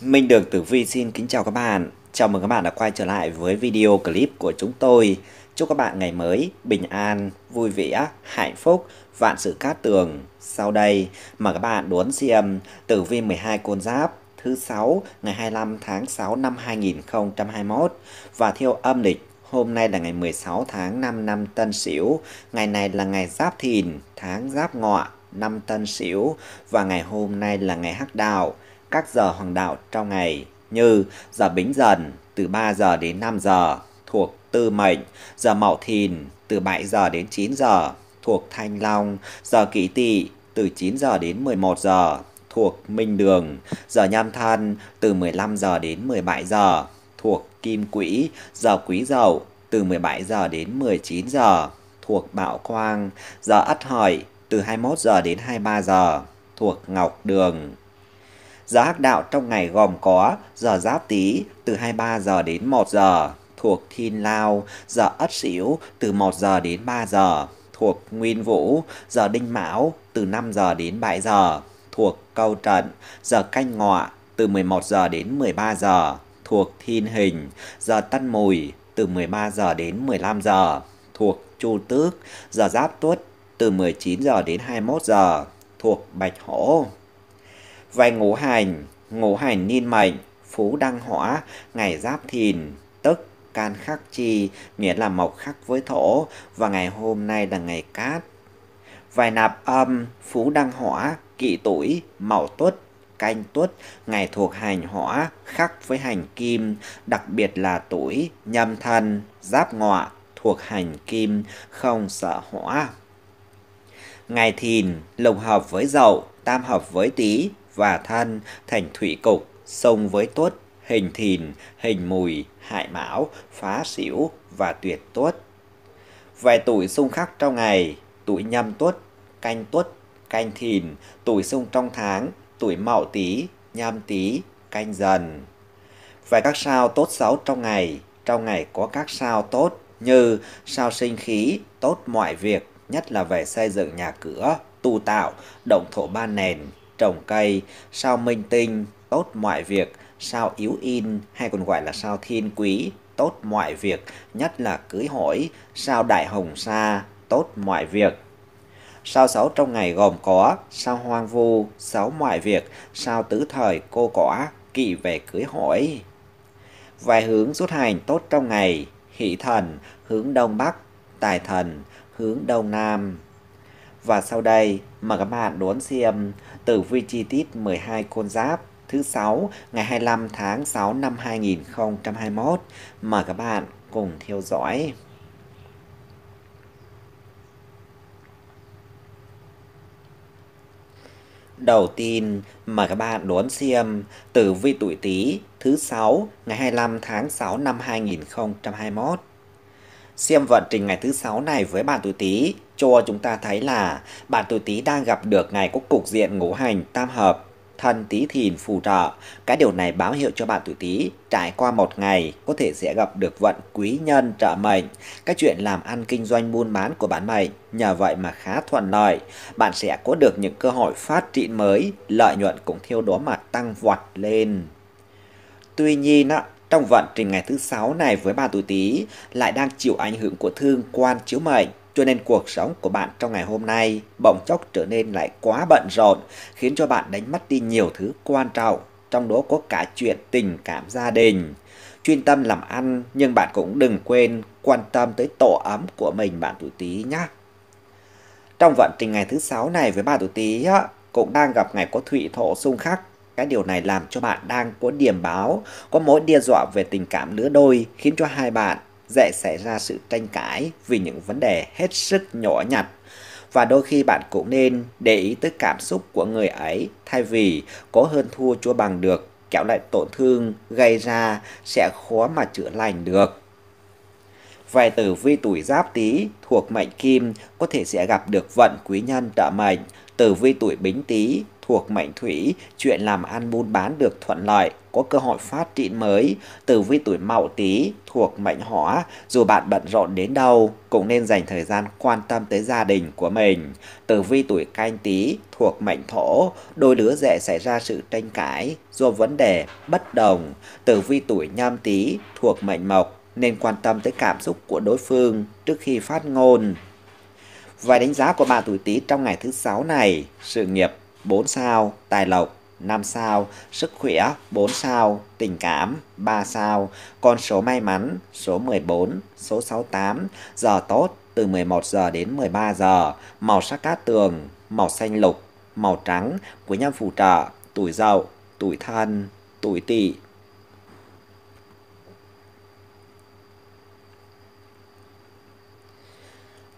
Minh Đường Tử Vi xin kính chào các bạn. Chào mừng các bạn đã quay trở lại với video clip của chúng tôi. Chúc các bạn ngày mới bình an, vui vẻ, hạnh phúc, vạn sự cát tường. Sau đây mời các bạn đón xem Tử Vi 12 côn giáp thứ 6 ngày 25 tháng 6 năm 2021 và theo âm lịch Hôm nay là ngày 16 tháng 5 năm Tân Sửu, ngày này là ngày Giáp Thìn, tháng Giáp Ngọ, năm Tân Sửu và ngày hôm nay là ngày Hắc Đạo, các giờ hoàng đạo trong ngày như giờ bính dần từ 3 giờ đến 5 giờ thuộc tư mệnh, giờ mậu thìn từ 7 giờ đến 9 giờ thuộc thanh long, giờ kỷ tỵ từ 9 giờ đến 11 giờ thuộc minh đường, giờ nhâm thân từ 15 giờ đến 17 giờ thuộc kim quỹ, giờ quý dậu từ 17 giờ đến 19 giờ thuộc bạo Quang, giờ Ất Hợi từ 21 giờ đến 23 giờ thuộc Ngọc Đường. Giờ hắc đạo trong ngày gồm có giờ giáp tý từ 23 giờ đến 1 giờ thuộc Thiên Lao, giờ Ất Sửu từ 1 giờ đến 3 giờ thuộc Nguyên Vũ, giờ Đinh Mão từ 5 giờ đến 7 giờ thuộc Câu Trận, giờ Canh Ngọ từ 11 giờ đến 13 giờ thuộc Thiên Hình, giờ Tân Mùi từ 13 giờ đến 15 giờ thuộc Chu Tước, giờ Giáp Tuất từ 19 giờ đến 21 giờ thuộc Bạch Hổ. Vay ngũ hành, ngũ hành niên mệnh, phú đăng hỏa, ngày giáp thìn, tức can khắc chi, nghĩa là mộc khắc với thổ, và ngày hôm nay là ngày cát. Vài nạp âm, phú đăng hỏa, kỵ tuổi, mậu tuất, canh tuất, ngày thuộc hành hỏa, khắc với hành kim, đặc biệt là tuổi, nhâm thân, giáp ngọa, thuộc hành kim, không sợ hỏa. Ngày thìn, lồng hợp với dậu, tam hợp với tý, và thân thành thủy cục, sông với tuất, hình thìn, hình mùi, hại mão, phá xỉu và tuyệt tuất. Vài tuổi xung khắc trong ngày, tuổi nhâm tuất, canh tuất, canh thìn, tuổi xung trong tháng, tuổi mậu tý, nhâm tý, canh dần. Vài các sao tốt xấu trong ngày, trong ngày có các sao tốt như sao sinh khí, tốt mọi việc, nhất là về xây dựng nhà cửa, tu tạo, động thổ ban nền, trồng cây, sao minh tinh, tốt mọi việc, sao yếu in hay còn gọi là sao thiên quý, tốt mọi việc, nhất là cưới hỏi, sao đại hồng sa, tốt mọi việc. Sao xấu trong ngày gồm có sao hoang vu, xấu mọi việc, sao tứ thời cô cỏ, kỵ về cưới hỏi. Vài hướng xuất hành tốt trong ngày, hỷ thần, hướng đông bắc, tài thần, hướng đông nam. Và sau đây, mời các bạn đón xem tử vi chi tiết 12 con giáp thứ 6 ngày 25 tháng 6 năm 2021. Mời các bạn cùng theo dõi. Đầu tiên, mời các bạn đón xem tử vi tuổi Tý thứ 6 ngày 25 tháng 6 năm 2021. Xem vận trình ngày thứ 6 này với bạn tuổi Tý cho chúng ta thấy là bạn tuổi Tý đang gặp được ngày có cục diện ngũ hành tam hợp thân tí thìn phù trợ. Cái điều này báo hiệu cho bạn tuổi tí trải qua một ngày có thể sẽ gặp được vận quý nhân trợ mệnh. Các chuyện làm ăn kinh doanh buôn bán của bạn mệnh nhờ vậy mà khá thuận lợi. Bạn sẽ có được những cơ hội phát triển mới, lợi nhuận cũng theo đó mà tăng vọt lên. Tuy nhiên, trong vận trình ngày thứ sáu này với bà tuổi tí lại đang chịu ảnh hưởng của thương quan chiếu mệnh cho nên cuộc sống của bạn trong ngày hôm nay bỗng chốc trở nên lại quá bận rộn, khiến cho bạn đánh mất đi nhiều thứ quan trọng, trong đó có cả chuyện tình cảm gia đình. Chuyên tâm làm ăn, nhưng bạn cũng đừng quên quan tâm tới tổ ấm của mình bạn tuổi tí nhé. Trong vận trình ngày thứ sáu này với bạn tuổi tí á, cũng đang gặp ngày có thụy thổ xung khắc cái điều này làm cho bạn đang có điểm báo, có mối đe dọa về tình cảm lứa đôi, khiến cho hai bạn dễ xảy ra sự tranh cãi vì những vấn đề hết sức nhỏ nhặt. Và đôi khi bạn cũng nên để ý tới cảm xúc của người ấy thay vì có hơn thua chua bằng được, kéo lại tổn thương gây ra sẽ khó mà chữa lành được. Vài tử vi tuổi giáp tý thuộc mệnh kim có thể sẽ gặp được vận quý nhân trợ mệnh, tử vi tuổi bính tý thuộc mệnh thủy, chuyện làm ăn buôn bán được thuận lợi, có cơ hội phát triển mới. từ vi tuổi mậu tý thuộc mệnh hỏa, dù bạn bận rộn đến đâu cũng nên dành thời gian quan tâm tới gia đình của mình. từ vi tuổi canh tý thuộc mệnh thổ, đôi đứa dễ xảy ra sự tranh cãi do vấn đề bất đồng. từ vi tuổi nhâm tý thuộc mệnh mộc, nên quan tâm tới cảm xúc của đối phương trước khi phát ngôn. Vài đánh giá của bạn tuổi Tý trong ngày thứ sáu này, sự nghiệp 4 sao, tài lộc 5 sao, sức khỏe 4 sao, tình cảm 3 sao, con số may mắn số 14, số 68, giờ tốt từ 11 giờ đến 13 giờ, màu sắc cát tường, màu xanh lục, màu trắng, quý nhân phù trợ, tuổi dậu, tuổi thân, tuổi tỵ.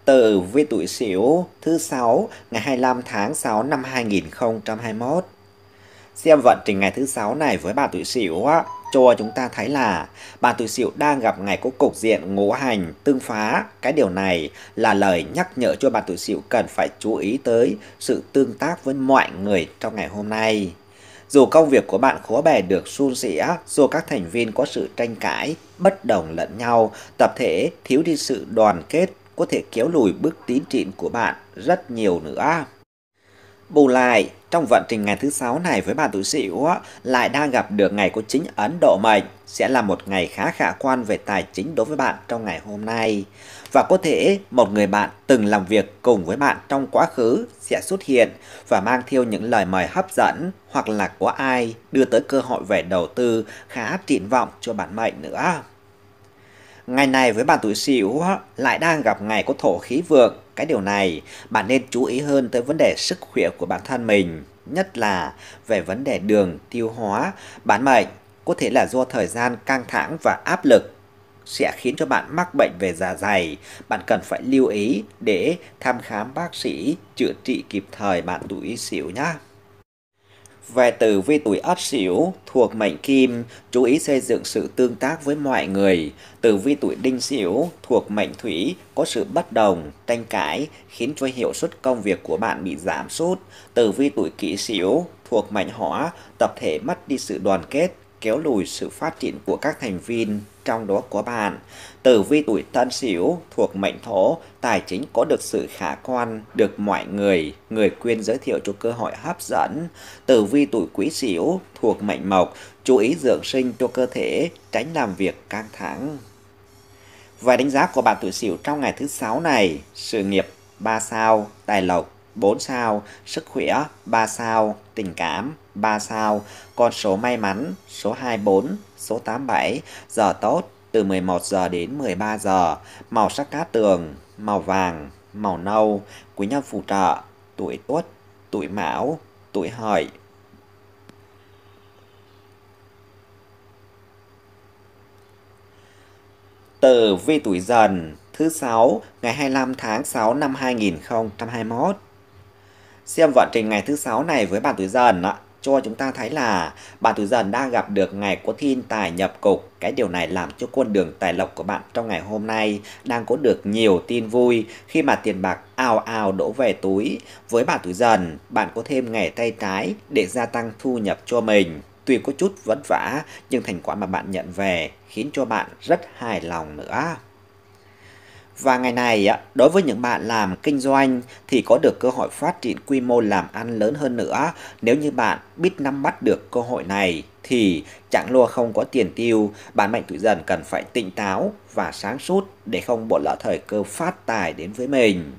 tử với tuổi Sửu thứ sáu ngày 25 tháng 6 năm 2021. Xem vận trình ngày thứ sáu này với bà tuổi Sửu á, cho chúng ta thấy là bà tuổi Sửu đang gặp ngày có cục diện ngũ hành tương phá. Cái điều này là lời nhắc nhở cho bà tuổi Sửu cần phải chú ý tới sự tương tác với mọi người trong ngày hôm nay. Dù công việc của bạn khó bề được suôn sẻ, dù các thành viên có sự tranh cãi, bất đồng lẫn nhau, tập thể thiếu đi sự đoàn kết có thể kéo lùi bước tín trịn của bạn rất nhiều nữa. Bù lại, trong vận trình ngày thứ sáu này với bạn tuổi Sửu lại đang gặp được ngày của chính Ấn Độ mệnh sẽ là một ngày khá khả quan về tài chính đối với bạn trong ngày hôm nay. Và có thể một người bạn từng làm việc cùng với bạn trong quá khứ sẽ xuất hiện và mang theo những lời mời hấp dẫn hoặc là có ai đưa tới cơ hội về đầu tư khá triển vọng cho bạn mệnh nữa. Ngày này với bạn tuổi sửu lại đang gặp ngày có thổ khí vượng. Cái điều này bạn nên chú ý hơn tới vấn đề sức khỏe của bản thân mình, nhất là về vấn đề đường tiêu hóa. Bản mệnh có thể là do thời gian căng thẳng và áp lực sẽ khiến cho bạn mắc bệnh về dạ dày. Bạn cần phải lưu ý để thăm khám bác sĩ chữa trị kịp thời bạn tuổi sửu nhé. Về từ vi tuổi ất sửu thuộc mệnh kim, chú ý xây dựng sự tương tác với mọi người. Tử vi tuổi đinh sửu thuộc mệnh thủy có sự bất đồng, tranh cãi khiến cho hiệu suất công việc của bạn bị giảm sút. Tử vi tuổi kỷ sửu thuộc mệnh hỏa, tập thể mất đi sự đoàn kết, kéo lùi sự phát triển của các thành viên trong đó có bạn. Tử vi tuổi Tân Sửu thuộc mệnh Thổ, tài chính có được sự khả quan, được mọi người người quyên giới thiệu cho cơ hội hấp dẫn. Tử vi tuổi Quý Sửu thuộc mệnh Mộc, chú ý dưỡng sinh cho cơ thể, tránh làm việc căng thẳng. Vài đánh giá của bạn tuổi Sửu trong ngày thứ sáu này, sự nghiệp 3 sao, tài lộc 4 sao, sức khỏe 3 sao, tình cảm 3 sao, con số may mắn, số 24, số 87, giờ tốt từ 11 giờ đến 13 giờ, màu sắc cát tường, màu vàng, màu nâu, quý nhân phù trợ, tuổi tuất, tuổi mão, tuổi hợi. Tử vi tuổi dần, thứ 6, ngày 25 tháng 6 năm 2021 xem vận trình ngày thứ sáu này với bạn tuổi dần ạ cho chúng ta thấy là bạn tuổi dần đang gặp được ngày có thiên tài nhập cục. Cái điều này làm cho con đường tài lộc của bạn trong ngày hôm nay đang có được nhiều tin vui khi mà tiền bạc ào ào đổ về túi. Với bạn tuổi dần, bạn có thêm nghề tay trái để gia tăng thu nhập cho mình. Tuy có chút vất vả, nhưng thành quả mà bạn nhận về khiến cho bạn rất hài lòng nữa. Và ngày này, đối với những bạn làm kinh doanh thì có được cơ hội phát triển quy mô làm ăn lớn hơn nữa. Nếu như bạn biết nắm bắt được cơ hội này thì chẳng lùa không có tiền tiêu, bạn mệnh tuổi dần cần phải tỉnh táo và sáng suốt để không bỏ lỡ thời cơ phát tài đến với mình.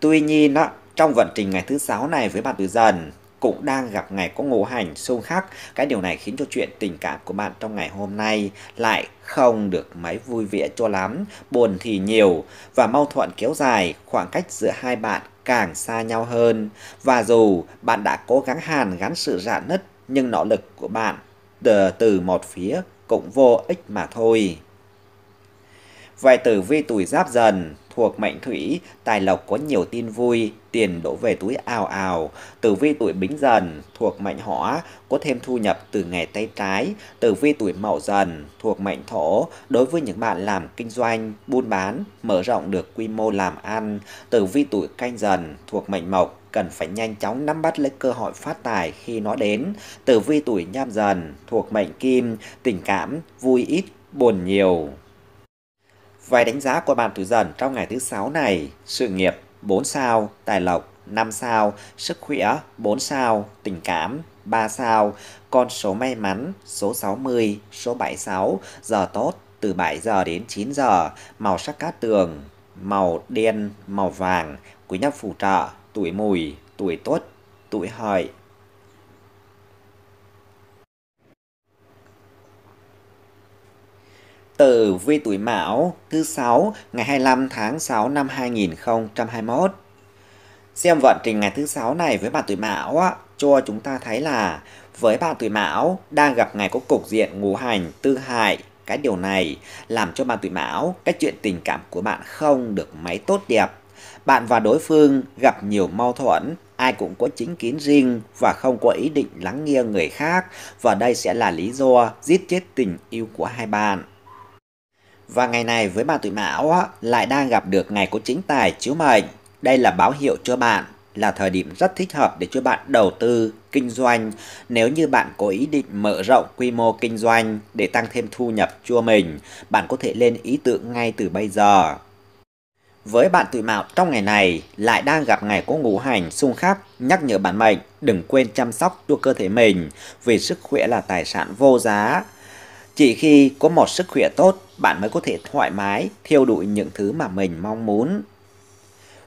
Tuy nhiên, trong vận trình ngày thứ sáu này với bạn tuổi dần, cũng đang gặp ngày có ngộ hành xung khắc. Cái điều này khiến cho chuyện tình cảm của bạn trong ngày hôm nay lại không được mấy vui vẻ cho lắm, buồn thì nhiều và mâu thuẫn kéo dài, khoảng cách giữa hai bạn càng xa nhau hơn. Và dù bạn đã cố gắng hàn gắn sự rạn nứt nhưng nỗ lực của bạn từ một phía cũng vô ích mà thôi. Vài tử vi tuổi giáp dần, thuộc mệnh thủy, tài lộc có nhiều tin vui, tiền đổ về túi ào ào. Tử vi tuổi bính dần, thuộc mệnh hỏa, có thêm thu nhập từ nghề tay trái. Tử vi tuổi mậu dần, thuộc mệnh thổ, đối với những bạn làm kinh doanh, buôn bán, mở rộng được quy mô làm ăn. Tử vi tuổi canh dần, thuộc mệnh mộc, cần phải nhanh chóng nắm bắt lấy cơ hội phát tài khi nó đến. Tử vi tuổi nhâm dần, thuộc mệnh kim, tình cảm, vui ít, buồn nhiều. Vài đánh giá của bàn tử dần trong ngày thứ sáu này, sự nghiệp 4 sao, tài lộc 5 sao, sức khỏe 4 sao, tình cảm 3 sao, con số may mắn số 60, số 76, giờ tốt từ 7 giờ đến 9 giờ, màu sắc cát tường, màu đen, màu vàng, quý nhân phù trợ, tuổi mùi, tuổi tuất, tuổi hợi, tử vi tuổi Mão thứ sáu ngày 25 tháng 6 năm 2021. Xem vận trình ngày thứ sáu này với bạn tuổi Mão á, cho chúng ta thấy là với bạn tuổi Mão đang gặp ngày có cục diện ngũ hành tư hại cái điều này làm cho bạn tuổi Mão cái chuyện tình cảm của bạn không được mấy tốt đẹp. Bạn và đối phương gặp nhiều mâu thuẫn, ai cũng có chính kiến riêng và không có ý định lắng nghe người khác và đây sẽ là lý do giết chết tình yêu của hai bạn. Và ngày này với bạn tuổi mão lại đang gặp được ngày của chính tài chiếu mệnh. Đây là báo hiệu cho bạn là thời điểm rất thích hợp để cho bạn đầu tư, kinh doanh nếu như bạn có ý định mở rộng quy mô kinh doanh để tăng thêm thu nhập cho mình, bạn có thể lên ý tưởng ngay từ bây giờ. Với bạn tuổi mão trong ngày này lại đang gặp ngày có ngũ hành xung khắc nhắc nhở bản mệnh đừng quên chăm sóc cho cơ thể mình vì sức khỏe là tài sản vô giá chỉ khi có một sức khỏe tốt, bạn mới có thể thoải mái theo đuổi những thứ mà mình mong muốn.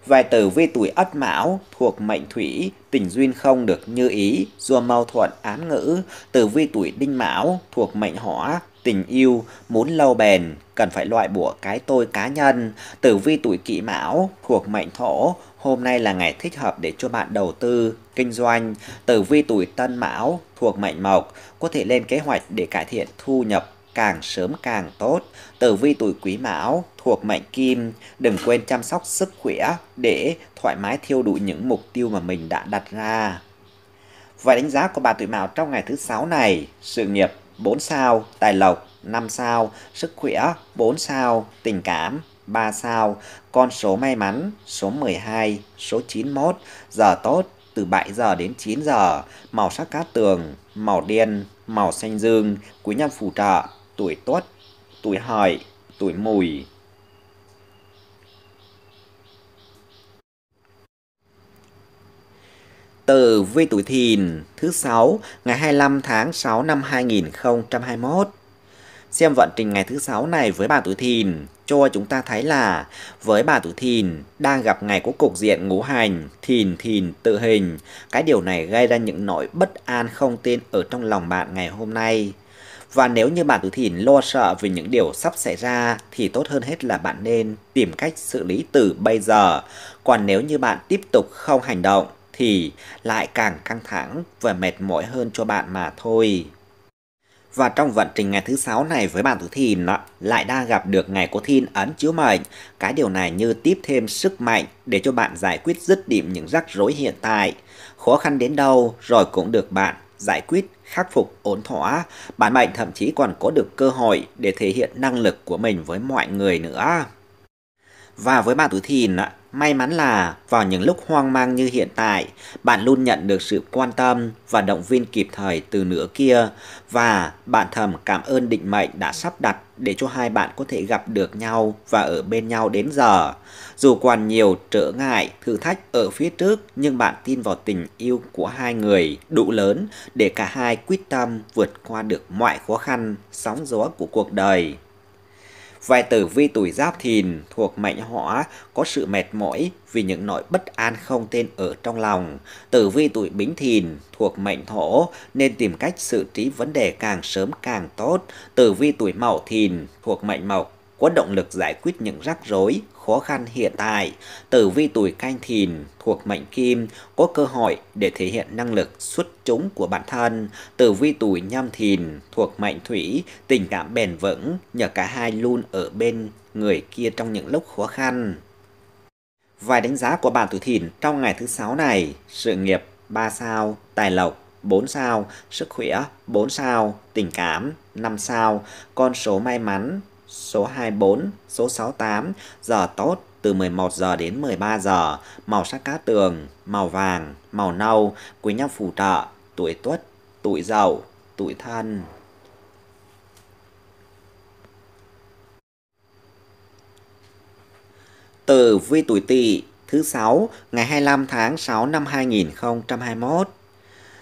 Vài tử vi tuổi ất mão thuộc mệnh thủy, tình duyên không được như ý, do mâu thuận, án ngữ. Tử vi tuổi đinh mão thuộc mệnh hỏa, tình yêu, muốn lâu bền, cần phải loại bỏ cái tôi cá nhân. Tử vi tuổi kỷ mão thuộc mệnh thổ, Hôm nay là ngày thích hợp để cho bạn đầu tư, kinh doanh, tử vi tuổi tân mão thuộc mệnh mộc, có thể lên kế hoạch để cải thiện thu nhập càng sớm càng tốt. Tử vi tuổi quý mão thuộc mệnh kim, đừng quên chăm sóc sức khỏe để thoải mái thiêu đụi những mục tiêu mà mình đã đặt ra. Và đánh giá của bà tuổi mão trong ngày thứ sáu này, sự nghiệp 4 sao, tài lộc 5 sao, sức khỏe 4 sao, tình cảm 3 sao, con số may mắn, số 12, số 91, giờ tốt từ 7 giờ đến 9 giờ, màu sắc cát tường, màu đen, màu xanh dương, quý nhân phù trợ, tuổi tuất, tuổi hợi, tuổi mùi. Từ vi tuổi thìn thứ 6 ngày 25 tháng 6 năm 2021 Xem vận trình ngày thứ sáu này với bà tuổi thìn cho chúng ta thấy là với bà tuổi thìn đang gặp ngày có cục diện ngũ hành, thìn thìn tự hình. Cái điều này gây ra những nỗi bất an không tên ở trong lòng bạn ngày hôm nay. Và nếu như bạn tuổi thìn lo sợ về những điều sắp xảy ra thì tốt hơn hết là bạn nên tìm cách xử lý từ bây giờ. Còn nếu như bạn tiếp tục không hành động thì lại càng căng thẳng và mệt mỏi hơn cho bạn mà thôi. Và trong vận trình ngày thứ sáu này với bạn thủ thìn lại đang gặp được ngày cố thìn ấn chiếu mệnh. Cái điều này như tiếp thêm sức mạnh để cho bạn giải quyết dứt điểm những rắc rối hiện tại. Khó khăn đến đâu rồi cũng được bạn giải quyết khắc phục ổn thỏa, bạn mệnh thậm chí còn có được cơ hội để thể hiện năng lực của mình với mọi người nữa. Và với bạn tuổi thìn, May mắn là vào những lúc hoang mang như hiện tại, bạn luôn nhận được sự quan tâm và động viên kịp thời từ nửa kia và bạn thầm cảm ơn định mệnh đã sắp đặt để cho hai bạn có thể gặp được nhau và ở bên nhau đến giờ. Dù còn nhiều trở ngại, thử thách ở phía trước nhưng bạn tin vào tình yêu của hai người đủ lớn để cả hai quyết tâm vượt qua được mọi khó khăn, sóng gió của cuộc đời. Vài tử vi tuổi giáp thìn thuộc mệnh hỏa có sự mệt mỏi vì những nỗi bất an không tên ở trong lòng. Tử vi tuổi bính thìn thuộc mệnh thổ nên tìm cách xử trí vấn đề càng sớm càng tốt. Tử vi tuổi mậu thìn thuộc mệnh mộc có động lực giải quyết những rắc rối khó khăn hiện tại, tử vi tuổi canh thìn thuộc mệnh kim có cơ hội để thể hiện năng lực xuất chúng của bản thân. Tử vi tuổi nhâm thìn thuộc mệnh thủy, tình cảm bền vững nhờ cả hai luôn ở bên người kia trong những lúc khó khăn. Vài đánh giá của bạn tuổi thìn trong ngày thứ sáu này, sự nghiệp 3 sao, tài lộc 4 sao, sức khỏe 4 sao, tình cảm 5 sao, con số may mắn số 24, số 68, giờ tốt từ 11 giờ đến 13 giờ, màu sắc cá tường, màu vàng, màu nâu, quý nhân phù trợ, tuổi tuất, tuổi dậu, tuổi thân. từ vi tuổi tỵ thứ 6 ngày 25 tháng 6 năm 2021.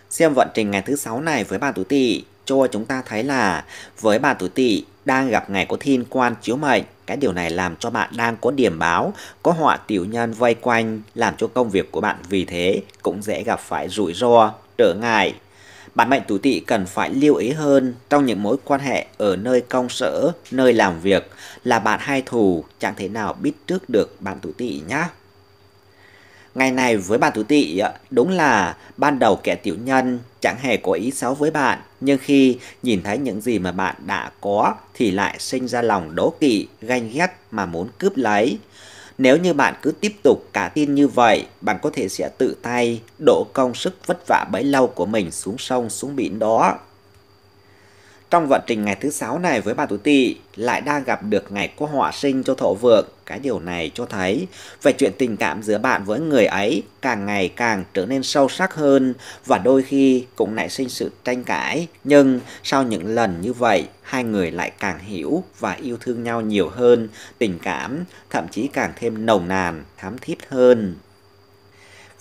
Xem vận trình ngày thứ 6 này với bà tuổi tỵ cho chúng ta thấy là với bà tuổi tỵ đang gặp ngày có thiên quan chiếu mệnh. Cái điều này làm cho bạn đang có điểm báo, có họa tiểu nhân vây quanh, làm cho công việc của bạn vì thế cũng dễ gặp phải rủi ro, trở ngại. Bạn mệnh tuổi tỵ cần phải lưu ý hơn trong những mối quan hệ ở nơi công sở, nơi làm việc là bạn hay thù, chẳng thể nào biết trước được bạn tuổi tỵ nhé. Ngày này với bạn thủ tị, đúng là ban đầu kẻ tiểu nhân chẳng hề có ý xấu với bạn, nhưng khi nhìn thấy những gì mà bạn đã có thì lại sinh ra lòng đố kỵ, ganh ghét mà muốn cướp lấy. Nếu như bạn cứ tiếp tục cả tin như vậy, bạn có thể sẽ tự tay đổ công sức vất vả bấy lâu của mình xuống sông, xuống biển đó. Trong vận trình ngày thứ sáu này với bà tuổi tỵ lại đang gặp được ngày có họa sinh cho thổ vượng cái điều này cho thấy về chuyện tình cảm giữa bạn với người ấy càng ngày càng trở nên sâu sắc hơn và đôi khi cũng nảy sinh sự tranh cãi. Nhưng sau những lần như vậy, hai người lại càng hiểu và yêu thương nhau nhiều hơn, tình cảm thậm chí càng thêm nồng nàn, thám thiết hơn.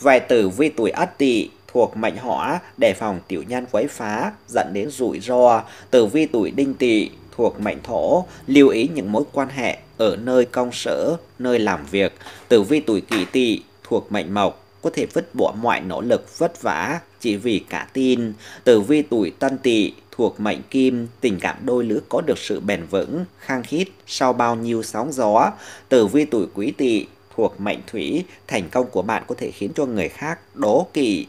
Vài tử vi tuổi ất tỵ thuộc mệnh hỏa đề phòng tiểu nhân quấy phá dẫn đến rủi ro tử vi tuổi đinh tỵ thuộc mệnh thổ, lưu ý những mối quan hệ ở nơi công sở, nơi làm việc. Tử vi tuổi kỷ tỵ thuộc mệnh mộc, có thể vứt bỏ mọi nỗ lực vất vả chỉ vì cả tin. Tử vi tuổi tân tỵ thuộc mệnh kim, tình cảm đôi lứa có được sự bền vững, khang khít sau bao nhiêu sóng gió. Tử vi tuổi quý tỵ thuộc mệnh thủy, thành công của bạn có thể khiến cho người khác đố kỵ.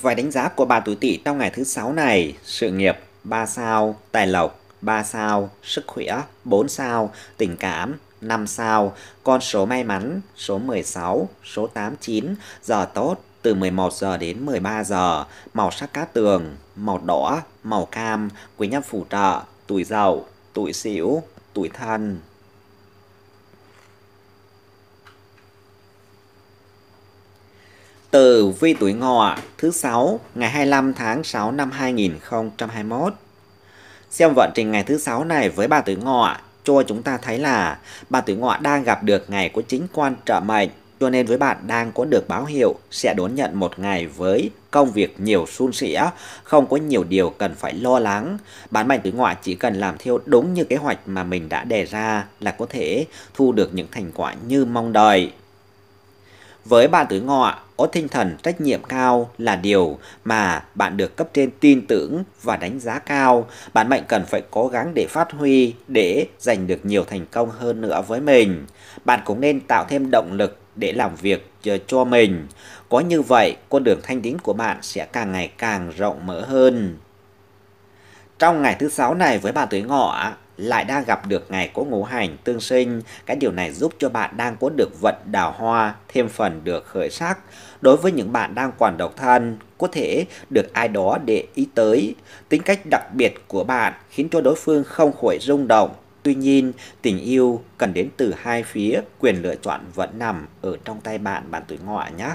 Vài đánh giá của bà tuổi tỵ trong ngày thứ sáu này, sự nghiệp 3 sao, tài lộc, 3 sao, sức khỏe, 4 sao, tình cảm, 5 sao, con số may mắn, số 16, số 89, giờ tốt, từ 11 giờ đến 13 giờ, màu sắc cát tường, màu đỏ, màu cam, quý nhân phù trợ, tuổi giàu tuổi xỉu tuổi thân. từ vi tuổi ngọ thứ 6 ngày 25 tháng 6 năm 2021 Xem vận trình ngày thứ sáu này với bà Tử Ngọ cho chúng ta thấy là bà Tử Ngọ đang gặp được ngày của chính quan trợ mệnh. Cho nên với bạn đang có được báo hiệu sẽ đón nhận một ngày với công việc nhiều suôn sẻ, không có nhiều điều cần phải lo lắng. Bán mệnh tử ngoại chỉ cần làm theo đúng như kế hoạch mà mình đã đề ra là có thể thu được những thành quả như mong đợi. Với bạn tuổi ngọ, có tinh thần trách nhiệm cao là điều mà bạn được cấp trên tin tưởng và đánh giá cao. Bạn mệnh cần phải cố gắng để phát huy, để giành được nhiều thành công hơn nữa với mình. Bạn cũng nên tạo thêm động lực để làm việc cho mình. Có như vậy, con đường thanh tín của bạn sẽ càng ngày càng rộng mở hơn. Trong ngày thứ sáu này với bạn tuổi ngọ, lại đang gặp được ngày có ngũ hành tương sinh. Cái điều này giúp cho bạn đang có được vận đào hoa, thêm phần được khởi sắc. Đối với những bạn đang còn độc thân, có thể được ai đó để ý tới. Tính cách đặc biệt của bạn khiến cho đối phương không khỏi rung động. Tuy nhiên, tình yêu cần đến từ hai phía, quyền lựa chọn vẫn nằm ở trong tay bạn, bạn tuổi ngọ nhé.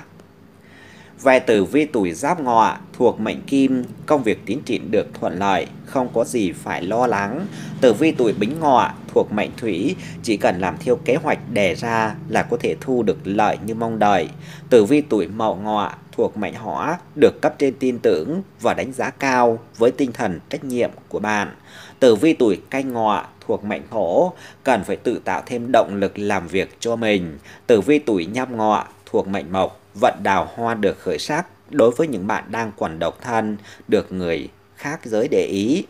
Về tử vi tuổi giáp ngọ thuộc mệnh kim, công việc tiến triển được thuận lợi, không có gì phải lo lắng. Tử vi tuổi bính ngọ thuộc mệnh thủy, chỉ cần làm theo kế hoạch đề ra là có thể thu được lợi như mong đợi. Tử vi tuổi mậu ngọ thuộc mệnh hỏa được cấp trên tin tưởng và đánh giá cao với tinh thần trách nhiệm của bạn. Tử vi tuổi canh ngọ thuộc mệnh thổ cần phải tự tạo thêm động lực làm việc cho mình. Tử vi tuổi nhâm ngọ thuộc mệnh mộc vận đào hoa được khởi sắc đối với những bạn đang còn độc thân được người khác giới để ý.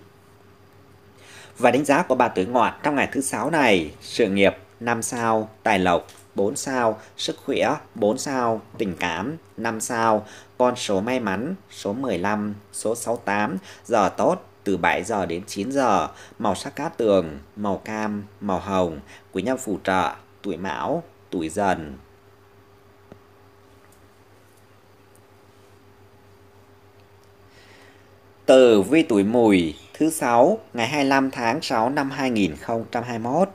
Và đánh giá của bà tuổi ngọ trong ngày thứ sáu này, sự nghiệp 5 sao, tài lộc 4 sao, sức khỏe 4 sao, tình cảm 5 sao, con số may mắn số 15, số 68, giờ tốt từ 7 giờ đến 9 giờ, màu sắc cát tường, màu cam, màu hồng, quý nhân phù trợ, tuổi mão, tuổi dần, Tử vi tuổi mùi thứ 6 ngày 25 tháng 6 năm 2021.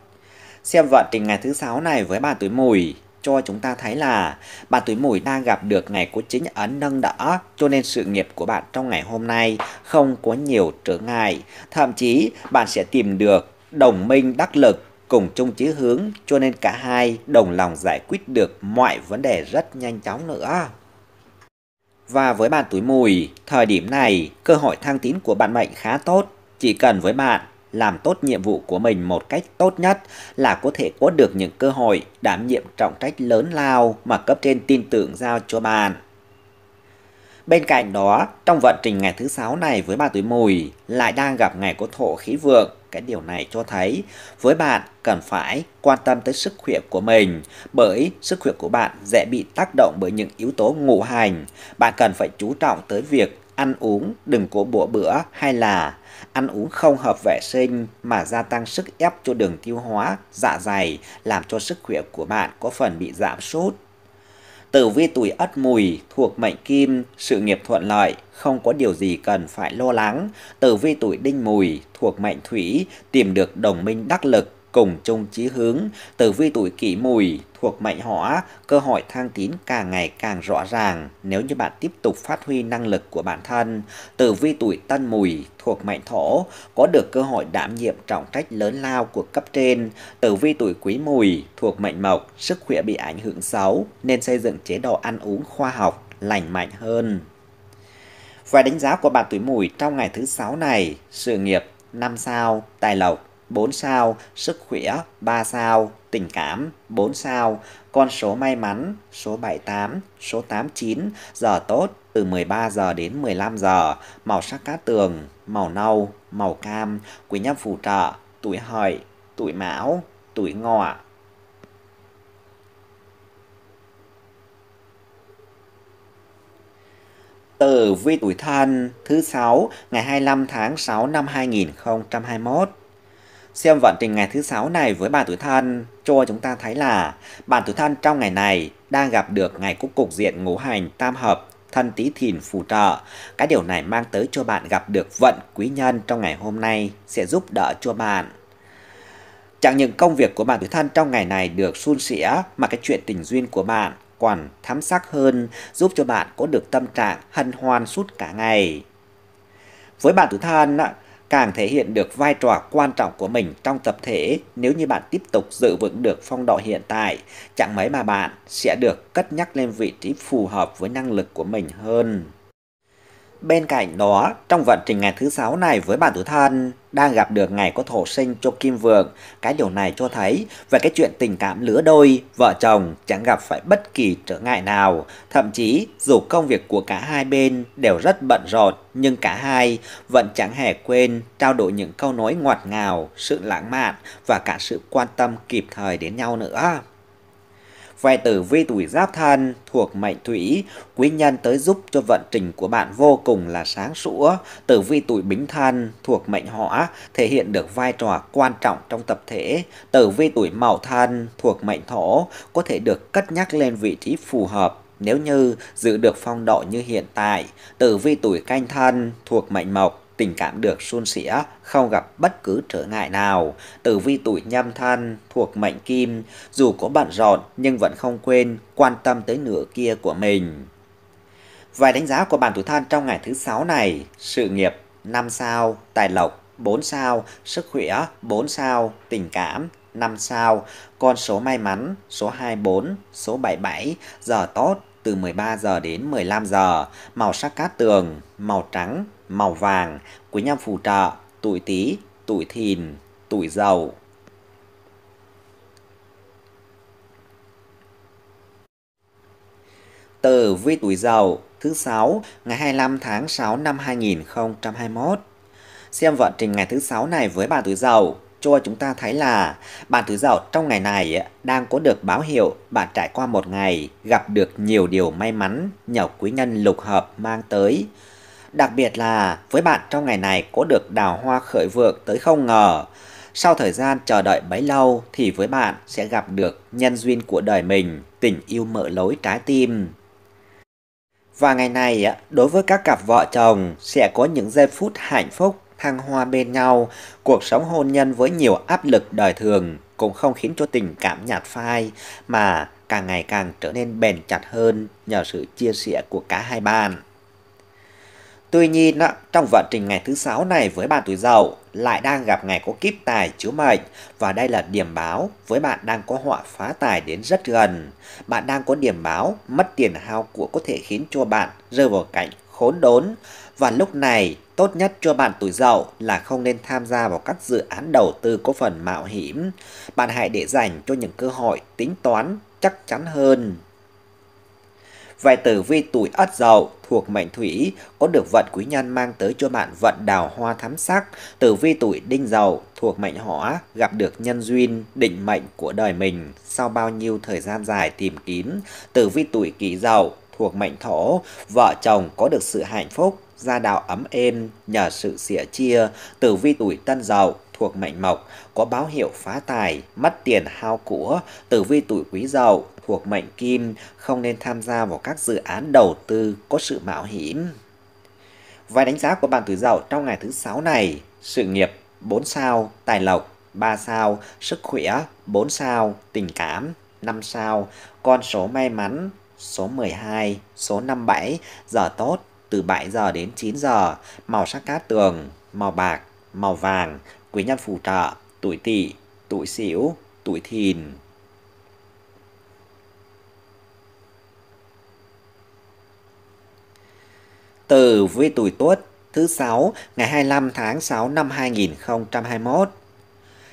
Xem vận trình ngày thứ 6 này với bà tuổi mùi cho chúng ta thấy là bạn tuổi mùi đang gặp được ngày của chính ấn nâng đỡ cho nên sự nghiệp của bạn trong ngày hôm nay không có nhiều trở ngại. Thậm chí bạn sẽ tìm được đồng minh đắc lực cùng chung chí hướng cho nên cả hai đồng lòng giải quyết được mọi vấn đề rất nhanh chóng nữa. Và với bạn túi mùi, thời điểm này cơ hội thăng tiến của bạn mệnh khá tốt. Chỉ cần với bạn làm tốt nhiệm vụ của mình một cách tốt nhất là có thể có được những cơ hội đảm nhiệm trọng trách lớn lao mà cấp trên tin tưởng giao cho bạn. Bên cạnh đó, trong vận trình ngày thứ sáu này với ba tuổi mùi lại đang gặp ngày có thổ khí vượng. Cái điều này cho thấy với bạn cần phải quan tâm tới sức khỏe của mình bởi sức khỏe của bạn dễ bị tác động bởi những yếu tố ngũ hành. Bạn cần phải chú trọng tới việc ăn uống đừng cố bộ bữa hay là ăn uống không hợp vệ sinh mà gia tăng sức ép cho đường tiêu hóa, dạ dày làm cho sức khỏe của bạn có phần bị giảm sút. Tử vi tuổi ất mùi thuộc mệnh kim, sự nghiệp thuận lợi, không có điều gì cần phải lo lắng. Tử vi tuổi đinh mùi thuộc mệnh thủy, tìm được đồng minh đắc lực, cùng chung chí hướng, tử vi tuổi kỷ mùi thuộc mệnh hỏa, cơ hội thăng tiến càng ngày càng rõ ràng nếu như bạn tiếp tục phát huy năng lực của bản thân. Tử vi tuổi tân mùi thuộc mệnh thổ, có được cơ hội đảm nhiệm trọng trách lớn lao của cấp trên. Tử vi tuổi quý mùi thuộc mệnh mộc, sức khỏe bị ảnh hưởng xấu nên xây dựng chế độ ăn uống khoa học, lành mạnh hơn. Và đánh giá của bạn tuổi mùi trong ngày thứ sáu này, sự nghiệp năm sao, tài lộc 4 sao, sức khỏe 3 sao, tình cảm 4 sao, con số may mắn số 78, số 89, giờ tốt từ 13 giờ đến 15 giờ, màu sắc cát tường, màu nâu, màu cam, quý nhân phù trợ, tuổi hợi, tuổi mão, tuổi ngọ, Tử vi tuổi thân thứ 6 ngày 25 tháng 6 năm 2021 Xem vận trình ngày thứ sáu này với bà tuổi thân cho chúng ta thấy là bạn tuổi thân trong ngày này đang gặp được ngày cúc cục diện ngũ hành tam hợp thân tý thìn phù trợ. Cái điều này mang tới cho bạn gặp được vận quý nhân trong ngày hôm nay sẽ giúp đỡ cho bạn. Chẳng những công việc của bạn tuổi thân trong ngày này được suôn sẻ mà cái chuyện tình duyên của bạn còn thắm sắc hơn giúp cho bạn có được tâm trạng hân hoan suốt cả ngày. Với bạn tuổi thân càng thể hiện được vai trò quan trọng của mình trong tập thể nếu như bạn tiếp tục giữ vững được phong độ hiện tại, chẳng mấy mà bạn sẽ được cất nhắc lên vị trí phù hợp với năng lực của mình hơn. Bên cạnh đó, trong vận trình ngày thứ sáu này với bản tử thân, đang gặp được ngày có thổ sinh cho Kim Vượng, cái điều này cho thấy về cái chuyện tình cảm lứa đôi, vợ chồng chẳng gặp phải bất kỳ trở ngại nào. Thậm chí, dù công việc của cả hai bên đều rất bận rộn, nhưng cả hai vẫn chẳng hề quên trao đổi những câu nói ngọt ngào, sự lãng mạn và cả sự quan tâm kịp thời đến nhau nữa. Vai tử vi tuổi giáp thân thuộc mệnh thủy, quý nhân tới giúp cho vận trình của bạn vô cùng là sáng sủa. Tử vi tuổi bính thân thuộc mệnh hỏa, thể hiện được vai trò quan trọng trong tập thể. Tử vi tuổi mậu thân thuộc mệnh thổ, có thể được cất nhắc lên vị trí phù hợp nếu như giữ được phong độ như hiện tại. Tử vi tuổi canh thân thuộc mệnh mộc, tình cảm được suôn sẻ, không gặp bất cứ trở ngại nào. Tử vi tuổi nhâm thân thuộc mệnh kim, dù có bận rộn nhưng vẫn không quên quan tâm tới nửa kia của mình. Vài đánh giá của bản tuổi thân trong ngày thứ sáu này, sự nghiệp 5 sao, tài lộc 4 sao, sức khỏe 4 sao, tình cảm 5 sao, con số may mắn số 24, số 77, giờ tốt từ 13 giờ đến 15 giờ, màu sắc cát tường, màu trắng, màu vàng quý nhân phù trợ tuổi Tý, tuổi Thìn, tuổi Dậu. Tử vi tuổi Dậu thứ 6 ngày 25 tháng 6 năm 2021. Xem vận trình ngày thứ 6 này với bà tuổi Dậu cho chúng ta thấy là bạn tuổi dậu trong ngày này đang có được báo hiệu bạn trải qua một ngày gặp được nhiều điều may mắn nhờ quý nhân lục hợp mang tới Đặc biệt là với bạn trong ngày này có được đào hoa khởi vượng tới không ngờ. Sau thời gian chờ đợi bấy lâu thì với bạn sẽ gặp được nhân duyên của đời mình, tình yêu mở lối trái tim. Và ngày này, đối với các cặp vợ chồng sẽ có những giây phút hạnh phúc, thăng hoa bên nhau, cuộc sống hôn nhân với nhiều áp lực đời thường cũng không khiến cho tình cảm nhạt phai mà càng ngày càng trở nên bền chặt hơn nhờ sự chia sẻ của cả hai bạn. Tuy nhiên, trong vận trình ngày thứ sáu này với bạn tuổi dậu lại đang gặp ngày có kíp tài chiếu mệnh và đây là điểm báo với bạn đang có họa phá tài đến rất gần. Bạn đang có điểm báo mất tiền hao của có thể khiến cho bạn rơi vào cảnh khốn đốn và lúc này tốt nhất cho bạn tuổi dậu là không nên tham gia vào các dự án đầu tư có phần mạo hiểm. Bạn hãy để dành cho những cơ hội tính toán chắc chắn hơn. Vài tử vi tuổi ất dậu thuộc mệnh thủy có được vận quý nhân mang tới cho bạn vận đào hoa thắm sắc. Tử vi tuổi đinh dậu thuộc mệnh hỏa gặp được nhân duyên định mệnh của đời mình sau bao nhiêu thời gian dài tìm kiếm. Tử vi tuổi kỷ dậu thuộc mệnh thổ, vợ chồng có được sự hạnh phúc, gia đạo ấm êm nhờ sự sẻ chia. Tử vi tuổi tân dậu thuộc mệnh mộc có báo hiệu phá tài, mất tiền hao của. Tử vi tuổi quý dậu cuộc mệnh kim không nên tham gia vào các dự án đầu tư có sự mạo hiểm. Vài đánh giá của bạn tuổi Dậu trong ngày thứ sáu này, sự nghiệp 4 sao, tài lộc 3 sao, sức khỏe 4 sao, tình cảm 5 sao, con số may mắn số 12, số 57, giờ tốt từ 7 giờ đến 9 giờ, màu sắc cát tường, màu bạc, màu vàng, quý nhân phù trợ, tuổi tỵ, tuổi sửu, tuổi thìn. từ với tuổi Tuất thứ sáu ngày 25 tháng 6 năm 2021.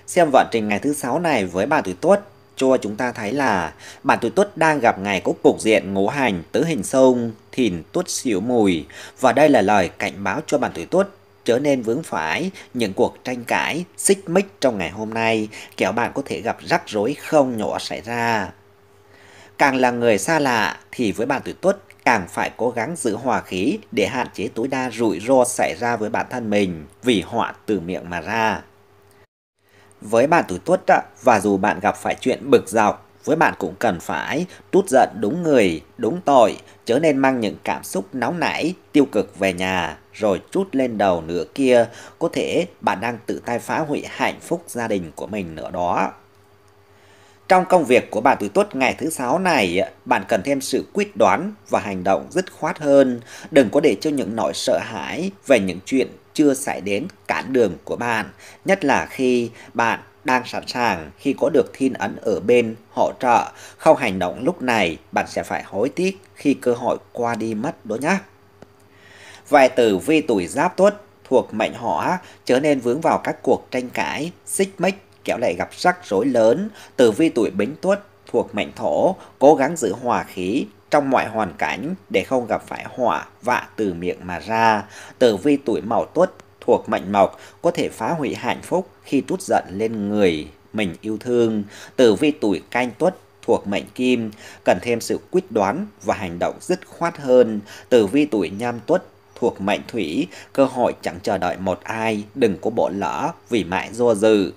Xem vận trình ngày thứ sáu này với bà tuổi Tuất cho chúng ta thấy là bản tuổi tuất đang gặp ngày có cục diện ngũ hành tứ hình sông thìn tuất xỉu mùi và đây là lời cảnh báo cho bản tuổi tuất trở nên vướng phải những cuộc tranh cãi xích mích trong ngày hôm nay kẻo bạn có thể gặp rắc rối không nhỏ xảy ra càng là người xa lạ thì với bạn tuổi tuất càng phải cố gắng giữ hòa khí để hạn chế tối đa rủi ro xảy ra với bản thân mình vì họa từ miệng mà ra. Với bạn tuổi tuất và dù bạn gặp phải chuyện bực dọc, với bạn cũng cần phải tút giận đúng người, đúng tội, chớ nên mang những cảm xúc nóng nảy, tiêu cực về nhà, rồi trút lên đầu nửa kia, có thể bạn đang tự tay phá hủy hạnh phúc gia đình của mình nữa đó. Trong công việc của bạn tuổi tuất ngày thứ sáu này, bạn cần thêm sự quyết đoán và hành động dứt khoát hơn. Đừng có để cho những nỗi sợ hãi về những chuyện chưa xảy đến cản đường của bạn. Nhất là khi bạn đang sẵn sàng khi có được thiên ấn ở bên hỗ trợ. Không hành động lúc này, bạn sẽ phải hối tiếc khi cơ hội qua đi mất đó nhé. Vài từ vi tuổi giáp tuất thuộc mệnh hỏa trở nên vướng vào các cuộc tranh cãi, xích mích kéo lại gặp rắc rối lớn, Tử Vi tuổi Bính Tuất thuộc mệnh thổ, cố gắng giữ hòa khí trong mọi hoàn cảnh để không gặp phải hỏa vạ từ miệng mà ra. Tử vi tuổi Mậu Tuất thuộc mệnh Mộc có thể phá hủy hạnh phúc khi trút giận lên người mình yêu thương. Tử vi tuổi Canh Tuất thuộc mệnh Kim cần thêm sự quyết đoán và hành động dứt khoát hơn. Tử vi tuổi Nhâm Tuất thuộc mệnh Thủy, cơ hội chẳng chờ đợi một ai, đừng có bỏ lỡ vì mãi do dự.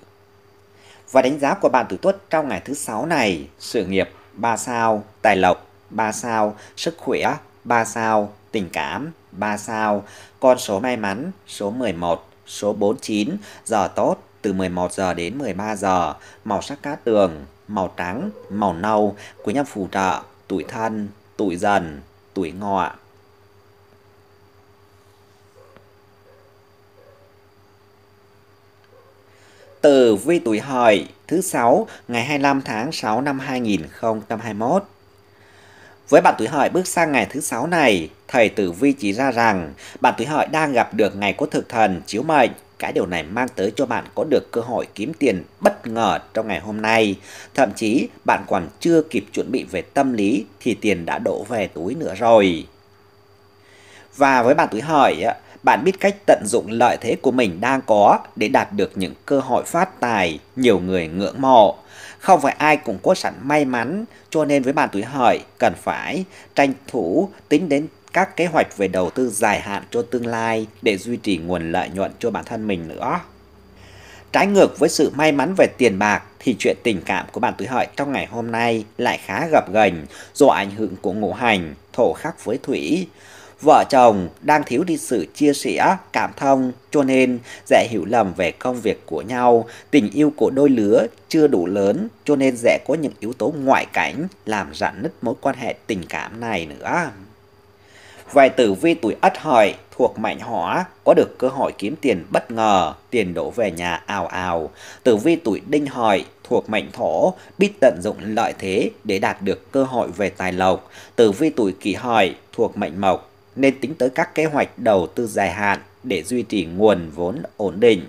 Và đánh giá của bạn tuổi tuất trong ngày thứ sáu này, sự nghiệp 3 sao, tài lộc 3 sao, sức khỏe 3 sao, tình cảm 3 sao, con số may mắn số 11, số 49, giờ tốt từ 11 giờ đến 13 giờ, màu sắc cát tường, màu trắng, màu nâu, quý nhân phù trợ, tuổi thân, tuổi dần, tuổi ngọ. từ vi tuổi hợi thứ sáu ngày 25 tháng 6 năm 2021. Với bạn tuổi hợi bước sang ngày thứ sáu này, thầy tử vi chỉ ra rằng bạn tuổi hợi đang gặp được ngày có thực thần chiếu mệnh cái điều này mang tới cho bạn có được cơ hội kiếm tiền bất ngờ trong ngày hôm nay. Thậm chí bạn còn chưa kịp chuẩn bị về tâm lý thì tiền đã đổ về túi nữa rồi. Và với bạn tuổi hợi bạn biết cách tận dụng lợi thế của mình đang có để đạt được những cơ hội phát tài nhiều người ngưỡng mộ. Không phải ai cũng có sẵn may mắn, cho nên với bạn tuổi hợi cần phải tranh thủ tính đến các kế hoạch về đầu tư dài hạn cho tương lai để duy trì nguồn lợi nhuận cho bản thân mình nữa. Trái ngược với sự may mắn về tiền bạc thì chuyện tình cảm của bạn tuổi hợi trong ngày hôm nay lại khá gập ghềnh do ảnh hưởng của ngũ hành thổ khắc với thủy vợ chồng đang thiếu đi sự chia sẻ, cảm thông, cho nên dễ hiểu lầm về công việc của nhau, tình yêu của đôi lứa chưa đủ lớn, cho nên dễ có những yếu tố ngoại cảnh làm rạn nứt mối quan hệ tình cảm này nữa. Vài tử vi tuổi ất hợi thuộc mệnh hỏa có được cơ hội kiếm tiền bất ngờ, tiền đổ về nhà ào ào. Tử vi tuổi đinh hợi thuộc mệnh thổ biết tận dụng lợi thế để đạt được cơ hội về tài lộc. Tử vi tuổi kỷ hợi thuộc mệnh mộc nên tính tới các kế hoạch đầu tư dài hạn để duy trì nguồn vốn ổn định.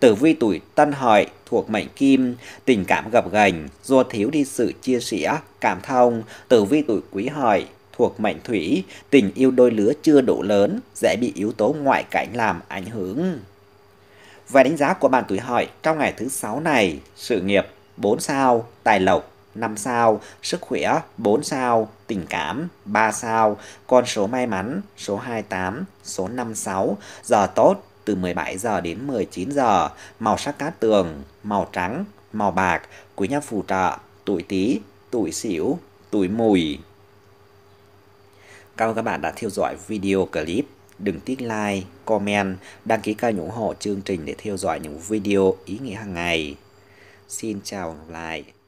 Tử vi tuổi tân hợi thuộc mệnh kim, tình cảm gập ghềnh do thiếu đi sự chia sẻ, cảm thông. Tử vi tuổi quý hợi thuộc mệnh thủy, tình yêu đôi lứa chưa đủ lớn, dễ bị yếu tố ngoại cảnh làm ảnh hưởng. Về đánh giá của bạn tuổi hợi trong ngày thứ sáu này, sự nghiệp 4 sao, tài lộc 5 sao, sức khỏe 4 sao, tình cảm 3 sao, con số may mắn số 28, số 56, giờ tốt từ 17 giờ đến 19 giờ, màu sắc cát tường, màu trắng, màu bạc, quý nhân phù trợ, tuổi Tý, tuổi Sửu, tuổi Mùi. Cảm ơn các bạn đã theo dõi video clip. Đừng tích like, comment, đăng ký kênh ủng hộ chương trình để theo dõi những video ý nghĩa hàng ngày. Xin chào và hẹn gặp lại.